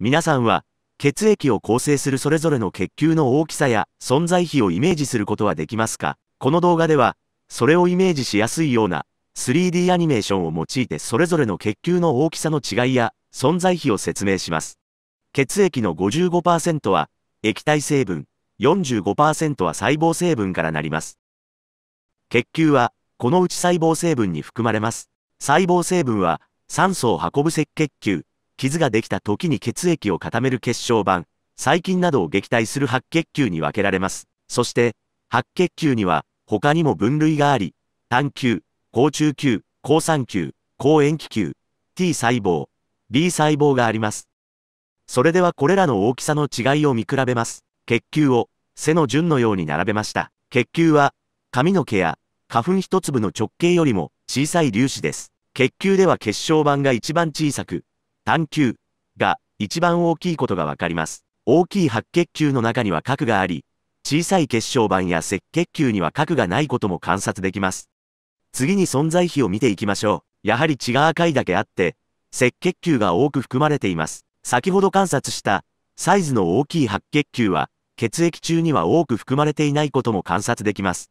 皆さんは、血液を構成するそれぞれの血球の大きさや存在比をイメージすることはできますかこの動画では、それをイメージしやすいような 3D アニメーションを用いてそれぞれの血球の大きさの違いや存在比を説明します。血液の55%は液体成分、45%は細胞成分からなります。血球はこのうち細胞成分に含まれます。細胞成分は酸素を運ぶ赤血球、傷ができた時に血液を固める血小板、細菌などを撃退する白血球に分けられます。そして、白血球には他にも分類があり、単球、高中球、高酸球、高塩基球、T 細胞、B 細胞があります。それではこれらの大きさの違いを見比べます。血球を背の順のように並べました。血球は髪の毛や花粉一粒の直径よりも小さい粒子です。血球では血小板が一番小さく、3球が一番大きいことがわかります。大きい白血球の中には核があり、小さい血小板や赤血球には核がないことも観察できます。次に存在比を見ていきましょう。やはり血が赤いだけあって、赤血球が多く含まれています。先ほど観察したサイズの大きい白血球は、血液中には多く含まれていないことも観察できます。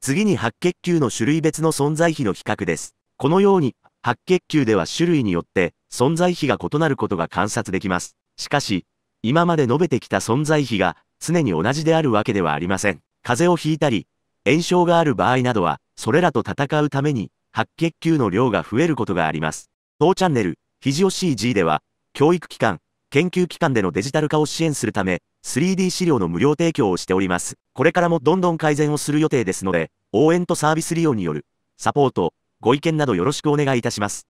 次に白血球の種類別の存在比の比較です。このように白血球では種類によって存在比が異なることが観察できます。しかし、今まで述べてきた存在比が常に同じであるわけではありません。風邪をひいたり、炎症がある場合などは、それらと戦うために白血球の量が増えることがあります。当チャンネル、ひじお CG では、教育機関、研究機関でのデジタル化を支援するため、3D 資料の無料提供をしております。これからもどんどん改善をする予定ですので、応援とサービス利用による、サポート、ご意見などよろしくお願いいたします。